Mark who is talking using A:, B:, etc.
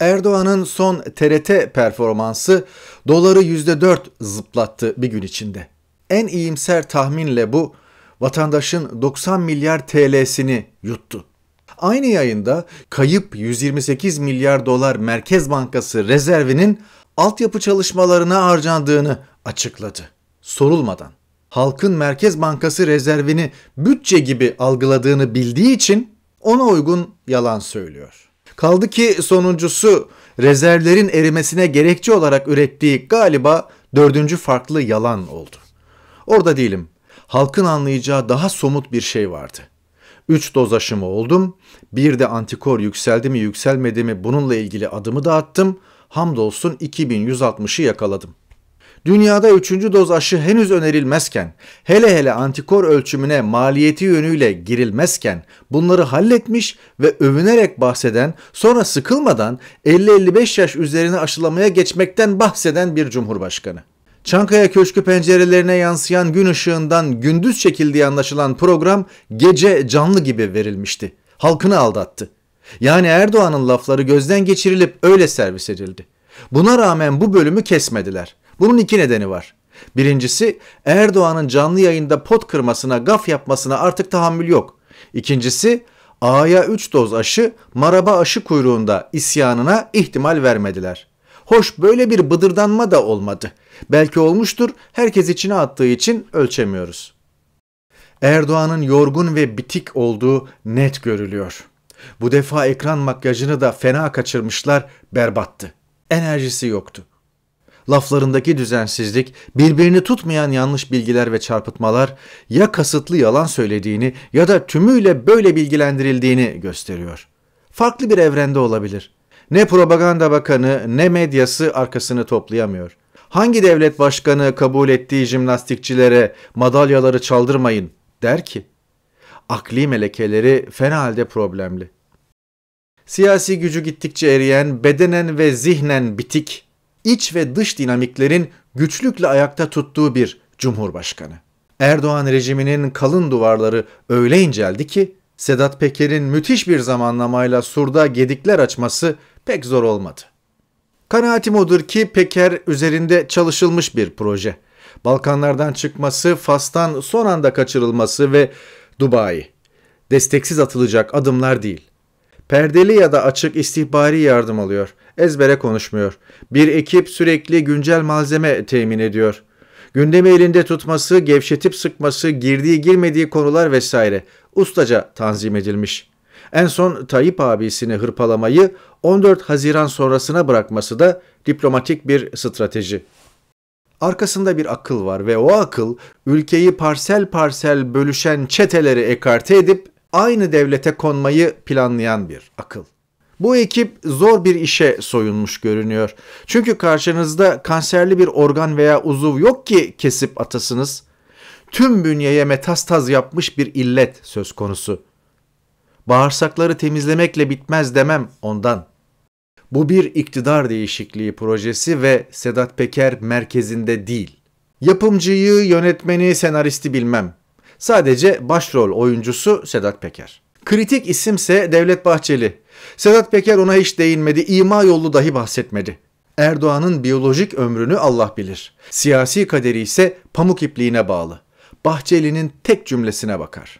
A: Erdoğan'ın son TRT performansı doları %4 zıplattı bir gün içinde. En iyimser tahminle bu vatandaşın 90 milyar TL'sini yuttu. Aynı yayında kayıp 128 milyar dolar Merkez Bankası rezervinin altyapı çalışmalarına harcandığını açıkladı. Sorulmadan halkın Merkez Bankası rezervini bütçe gibi algıladığını bildiği için ona uygun yalan söylüyor. Kaldı ki sonuncusu rezervlerin erimesine gerekçe olarak ürettiği galiba dördüncü farklı yalan oldu. Orada değilim. Halkın anlayacağı daha somut bir şey vardı. Üç doz aşımı oldum. Bir de antikor yükseldi mi yükselmedi mi bununla ilgili adımı da attım. Hamdolsun 2160'ı yakaladım. Dünyada üçüncü doz aşı henüz önerilmezken, hele hele antikor ölçümüne maliyeti yönüyle girilmezken bunları halletmiş ve övünerek bahseden, sonra sıkılmadan 50-55 yaş üzerine aşılamaya geçmekten bahseden bir cumhurbaşkanı. Çankaya Köşkü pencerelerine yansıyan gün ışığından gündüz çekildiği anlaşılan program gece canlı gibi verilmişti. Halkını aldattı. Yani Erdoğan'ın lafları gözden geçirilip öyle servis edildi. Buna rağmen bu bölümü kesmediler. Bunun iki nedeni var. Birincisi Erdoğan'ın canlı yayında pot kırmasına, gaf yapmasına artık tahammül yok. İkincisi A'ya 3 doz aşı, maraba aşı kuyruğunda isyanına ihtimal vermediler. Hoş böyle bir bıdırdanma da olmadı. Belki olmuştur, herkes içine attığı için ölçemiyoruz. Erdoğan'ın yorgun ve bitik olduğu net görülüyor. Bu defa ekran makyajını da fena kaçırmışlar, berbattı. Enerjisi yoktu laflarındaki düzensizlik, birbirini tutmayan yanlış bilgiler ve çarpıtmalar ya kasıtlı yalan söylediğini ya da tümüyle böyle bilgilendirildiğini gösteriyor. Farklı bir evrende olabilir. Ne propaganda bakanı ne medyası arkasını toplayamıyor. Hangi devlet başkanı kabul ettiği jimnastikçilere madalyaları çaldırmayın der ki? Akli melekeleri fena halde problemli. Siyasi gücü gittikçe eriyen, bedenen ve zihnen bitik iç ve dış dinamiklerin güçlükle ayakta tuttuğu bir cumhurbaşkanı. Erdoğan rejiminin kalın duvarları öyle inceldi ki Sedat Peker'in müthiş bir zamanlamayla surda gedikler açması pek zor olmadı. Kanaatim odur ki Peker üzerinde çalışılmış bir proje. Balkanlardan çıkması, Fas'tan son anda kaçırılması ve Dubai. Desteksiz atılacak adımlar değil. Perdeli ya da açık istihbari yardım alıyor. Ezbere konuşmuyor. Bir ekip sürekli güncel malzeme temin ediyor. Gündemi elinde tutması, gevşetip sıkması, girdiği girmediği konular vesaire. Ustaca tanzim edilmiş. En son Tayyip abisini hırpalamayı 14 Haziran sonrasına bırakması da diplomatik bir strateji. Arkasında bir akıl var ve o akıl ülkeyi parsel parsel bölüşen çeteleri ekarte edip aynı devlete konmayı planlayan bir akıl. Bu ekip zor bir işe soyunmuş görünüyor. Çünkü karşınızda kanserli bir organ veya uzuv yok ki kesip atasınız. Tüm bünyeye metastaz yapmış bir illet söz konusu. Bağırsakları temizlemekle bitmez demem ondan. Bu bir iktidar değişikliği projesi ve Sedat Peker merkezinde değil. Yapımcıyı, yönetmeni, senaristi bilmem. Sadece başrol oyuncusu Sedat Peker. Kritik isimse Devlet Bahçeli. Sedat Peker ona hiç değinmedi, ima yolu dahi bahsetmedi. Erdoğan'ın biyolojik ömrünü Allah bilir. Siyasi kaderi ise pamuk ipliğine bağlı. Bahçeli'nin tek cümlesine bakar.